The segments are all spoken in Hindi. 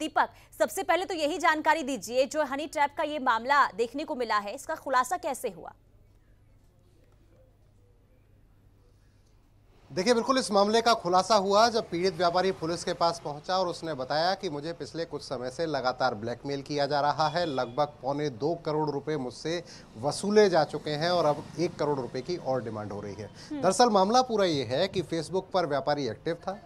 दीपक सबसे पहले तो यही जानकारी दीजिए जो हनी ट्रैप का ये मामला देखने को मिला है इसका खुलासा कैसे हुआ देखिए बिल्कुल इस मामले का खुलासा हुआ जब पीड़ित व्यापारी पुलिस के पास पहुंचा और उसने बताया कि मुझे पिछले कुछ समय से लगातार ब्लैकमेल किया जा रहा है लगभग पौने दो करोड़ रुपए मुझसे वसूले जा चुके हैं और अब एक करोड़ रुपए की और डिमांड हो रही है हम्म। दरअसल मामला पूरा ये है कि फेसबुक पर व्यापारी एक्टिव था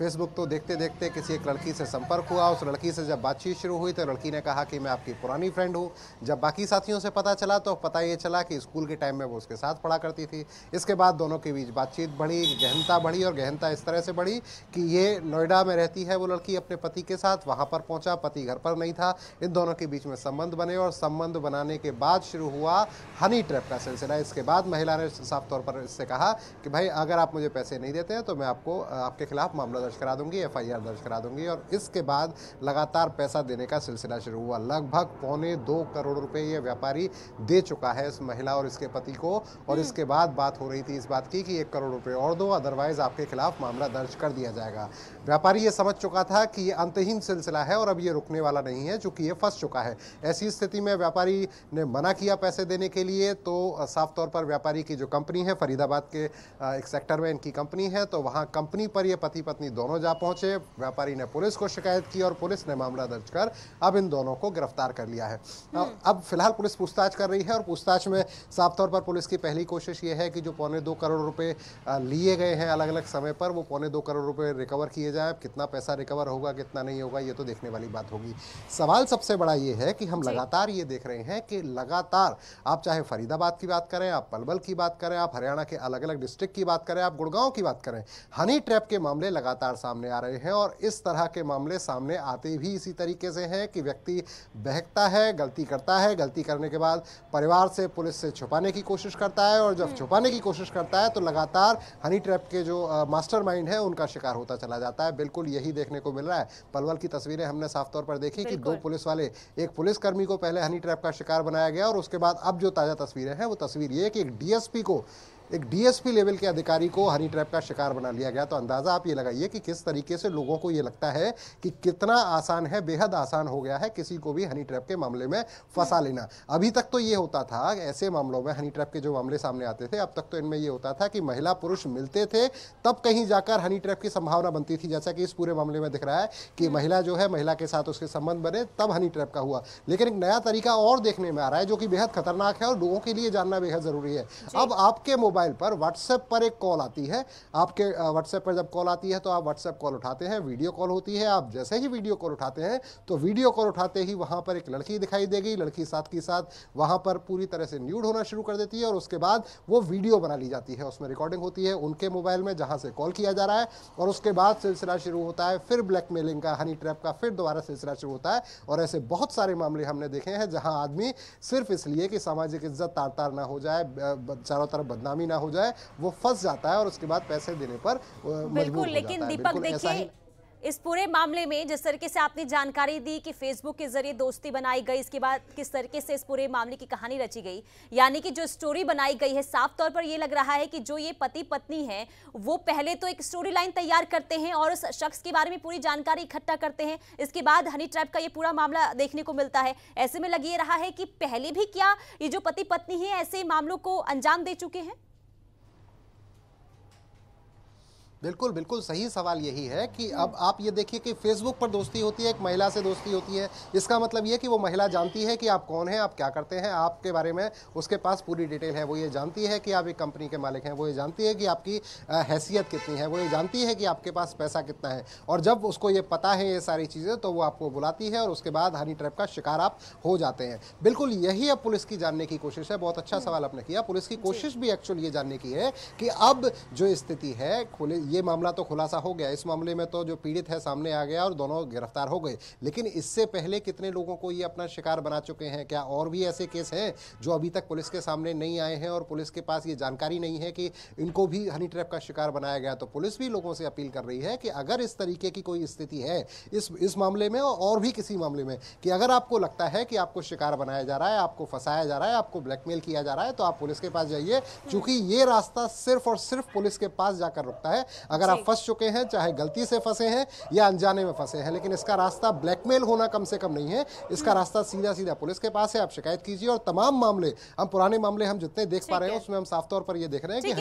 फेसबुक तो देखते देखते किसी एक लड़की से संपर्क हुआ उस लड़की से जब बातचीत शुरू हुई तो लड़की ने कहा कि मैं आपकी पुरानी फ्रेंड हूँ जब बाकी साथियों से पता चला तो पता ये चला कि स्कूल के टाइम में वो उसके साथ पढ़ा करती थी इसके बाद दोनों के बीच बातचीत बढ़ी गहनता बढ़ी और गहनता इस तरह से बढ़ी कि ये नोएडा में रहती है वो लड़की अपने पति के साथ वहाँ पर पहुँचा पति घर पर नहीं था इन दोनों के बीच में संबंध बने और संबंध बनाने के बाद शुरू हुआ हनी ट्रैप का सिलसिला इसके बाद महिला ने साफ तौर पर इससे कहा कि भाई अगर आप मुझे पैसे नहीं देते हैं तो मैं आपको आपके खिलाफ मामला दर्ज करा दूंगी एफ दर्ज करा दूंगी और इसके बाद लगातार पैसा देने का सिलसिला शुरू हुआ लगभग पौने दो करोड़ रुपए ये व्यापारी दे चुका है इस महिला और इसके पति को और हम्म। इसके बाद बात हो रही थी इस बात की कि एक करोड़ रुपए और दो अदरवाइज आपके खिलाफ मामला दर्ज कर दिया जाएगा व्यापारी ये समझ चुका था कि ये अंतहीन सिलसिला है और अब ये रुकने वाला नहीं है चूंकि ये फंस चुका है ऐसी स्थिति में व्यापारी ने मना किया पैसे देने के लिए तो साफ तौर पर व्यापारी की जो कंपनी है फरीदाबाद के एक सेक्टर में इनकी कंपनी है तो वहाँ कंपनी पर ये पति पत्नी दोनों जा पहुंचे व्यापारी ने पुलिस को शिकायत की और पुलिस ने मामला दर्ज कर अब इन दोनों को गिरफ्तार कर लिया है हम्म। अब फिलहाल पुलिस पूछताछ कर रही है और पूछताछ में साफ तौर पर पुलिस की पहली कोशिश ये है कि जो पौने दो करोड़ रुपए लिए गए हैं अलग अलग समय पर वो पौने दो करोड़ रुपए रिकवर किए जाए कितना पैसा रिकवर होगा कितना नहीं होगा ये तो देखने वाली बात होगी सवाल सबसे बड़ा ये है कि हम लगातार ये देख रहे हैं कि लगातार आप चाहे फरीदाबाद की बात करें आप पलवल की बात करें आप हरियाणा के अलग अलग डिस्ट्रिक्ट की बात करें आप गुड़गांव की बात करें हनी ट्रैप के मामले लगातार लगातार सामने आ रहे हैं और इस तरह के मामले सामने आते भी इसी तरीके से हैं कि व्यक्ति बहकता है गलती करता है गलती करने के बाद परिवार से पुलिस से छुपाने की कोशिश करता है और जब हम्म। छुपाने की कोशिश करता है तो लगातार हनी ट्रैप के जो मास्टर है उनका शिकार होता चला जाता है बिल्कुल यही देखने को मिल रहा है पलवल की तस्वीरें हमने साफ तौर पर देखी कि दो पुलिस वाले एक पुलिसकर्मी को पहले हनी ट्रैप का शिकार बनाया गया और उसके बाद अब जो ताज़ा तस्वीरें हैं वो तस्वीर ये कि एक डीएसपी को एक डीएसपी लेवल के अधिकारी को हनी ट्रैप का शिकार बना लिया गया तो अंदाज़ा आप ये लगाइए कि किस तरीके से लोगों को ये लगता है कि कितना आसान है बेहद आसान हो गया है किसी को भी हनी ट्रैप के मामले में फंसा हम्म। लेना अभी तक तो ये होता था ऐसे मामलों में हनी ट्रैप के जो मामले सामने आते थे अब तक तो इनमें ये होता था कि महिला पुरुष मिलते थे तब कहीं जाकर हनी ट्रैप की संभावना बनती थी जैसा कि इस पूरे मामले में दिख रहा है कि हम्म। महिला जो है महिला के साथ उसके संबंध बने तब हनी ट्रैप का हुआ लेकिन एक नया तरीका और देखने में आ रहा है जो कि बेहद खतरनाक है और लोगों के लिए जानना बेहद जरूरी है अब आपके मोबाइल मोबाइल पर व्हाट्सएप पर एक कॉल आती है आपके व्हाट्सएप पर जब कॉल आती है तो आप व्हाट्सएप कॉल उठाते हैं वीडियो कॉल होती है आप जैसे ही वीडियो कॉल उठाते हैं तो वीडियो कॉल उठाते ही वहाँ पर एक लड़की दिखाई देगी लड़की साथ के साथ वहाँ पर पूरी तरह से न्यूड होना शुरू कर देती है और उसके बाद वो वीडियो बना ली जाती है उसमें रिकॉर्डिंग होती है उनके मोबाइल में जहाँ से कॉल किया जा रहा है और उसके बाद सिलसिला शुरू होता है फिर ब्लैकमेलिंग का हनी ट्रैप का फिर दोबारा सिलसिला शुरू होता है और ऐसे बहुत सारे मामले हमने देखे हैं जहाँ आदमी सिर्फ इसलिए कि सामाजिक इज्जत तार तार ना हो जाए चारों तरफ बदनामी ना हो जाए वो फंस जाता है और उसके बाद पैसे देने पर बिल्कुल लेकिन दीपक देखिए इस पूरे मामले में जिस तरीके से आपने जानकारी दी कि फेसबुक के जरिए दोस्ती बनाई गई इसके बाद किस तरीके से इस पूरे मामले की कहानी रची गई यानी कि जो स्टोरी बनाई गई है साफ तौर पर यह लग रहा है कि जो ये पति पत्नी हैं वो पहले तो एक स्टोरी लाइन तैयार करते हैं और उस शख्स के बारे में पूरी जानकारी इकट्ठा करते हैं इसके बाद हनी ट्रैप का ये पूरा मामला देखने को मिलता है ऐसे में लग ये रहा है कि पहले भी क्या ये जो पति पत्नी है ऐसे मामलों को अंजाम दे चुके हैं बिल्कुल बिल्कुल सही सवाल यही है कि अब आप ये देखिए कि फेसबुक पर दोस्ती होती है एक महिला से दोस्ती होती है इसका मतलब ये कि वो महिला जानती है कि आप कौन हैं आप क्या करते हैं आपके बारे में उसके पास पूरी डिटेल है वो ये जानती है कि आप एक कंपनी के मालिक हैं वो ये जानती है कि आपकी हैसियत कितनी है वो ये जानती है कि आपके पास पैसा कितना है और जब उसको ये पता है ये सारी चीज़ें तो वो आपको बुलाती है और उसके बाद हनी ट्रैप का शिकार आप हो जाते हैं बिल्कुल यही अब पुलिस की जानने की कोशिश है बहुत अच्छा हम्म। सवाल आपने किया पुलिस की कोशिश भी एक्चुअली ये जानने की है कि अब जो स्थिति है खुले ये मामला तो खुलासा हो गया इस मामले में तो जो पीड़ित है सामने आ गया और दोनों गिरफ्तार हो गए लेकिन इससे पहले कितने लोगों को ये अपना शिकार बना चुके हैं क्या और भी ऐसे केस हैं जो अभी तक पुलिस के सामने नहीं आए हैं और पुलिस के पास ये जानकारी नहीं है कि इनको भी हनी ट्रैप का शिकार बनाया गया तो पुलिस भी लोगों से अपील कर रही है कि अगर इस तरीके की कोई स्थिति है इस इस मामले में और भी किसी मामले में कि अगर आपको लगता है कि आपको शिकार बनाया जा रहा है आपको फंसाया जा रहा है आपको ब्लैकमेल किया जा रहा है तो आप पुलिस के पास जाइए चूंकि ये रास्ता सिर्फ और सिर्फ पुलिस के पास जाकर रुकता है अगर आप फंस चुके हैं चाहे गलती से फंसे हैं या अनजाने में फंसे हैं लेकिन इसका रास्ता ब्लैकमेल होना कम से कम नहीं है इसका हम्म। रास्ता सीधा सीधा पुलिस के पास है आप शिकायत कीजिए और तमाम मामले हम पुराने मामले हम जितने देख पा रहे हैं उसमें हम साफ तौर पर यह देख रहे हैं कि